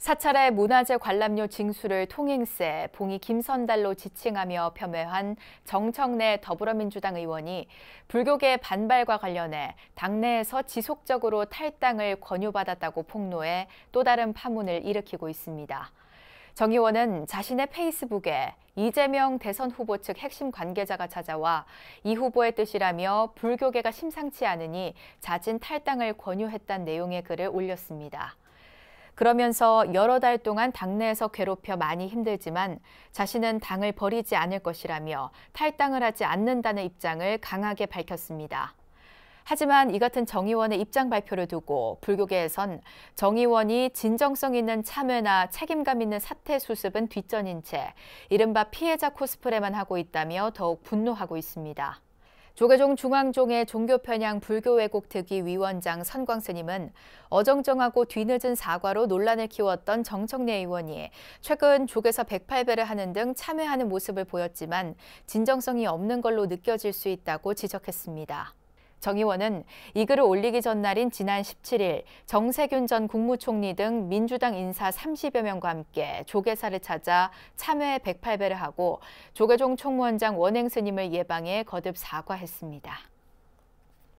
사찰의 문화재 관람료 징수를 통행세, 봉이 김선달로 지칭하며 폄훼한 정청래 더불어민주당 의원이 불교계 반발과 관련해 당내에서 지속적으로 탈당을 권유받았다고 폭로해 또 다른 파문을 일으키고 있습니다. 정 의원은 자신의 페이스북에 이재명 대선 후보 측 핵심 관계자가 찾아와 이 후보의 뜻이라며 불교계가 심상치 않으니 자진 탈당을 권유했다는 내용의 글을 올렸습니다. 그러면서 여러 달 동안 당내에서 괴롭혀 많이 힘들지만 자신은 당을 버리지 않을 것이라며 탈당을 하지 않는다는 입장을 강하게 밝혔습니다. 하지만 이 같은 정의원의 입장 발표를 두고 불교계에선 정의원이 진정성 있는 참여나 책임감 있는 사태 수습은 뒷전인 채 이른바 피해자 코스프레만 하고 있다며 더욱 분노하고 있습니다. 조계종 중앙종의 종교편향 불교왜곡특위 위원장 선광스님은 어정쩡하고 뒤늦은 사과로 논란을 키웠던 정청래 의원이 최근 조계사 108배를 하는 등 참회하는 모습을 보였지만 진정성이 없는 걸로 느껴질 수 있다고 지적했습니다. 정 의원은 이 글을 올리기 전날인 지난 17일 정세균 전 국무총리 등 민주당 인사 30여 명과 함께 조계사를 찾아 참회 108배를 하고 조계종 총무원장 원행스님을 예방해 거듭 사과했습니다.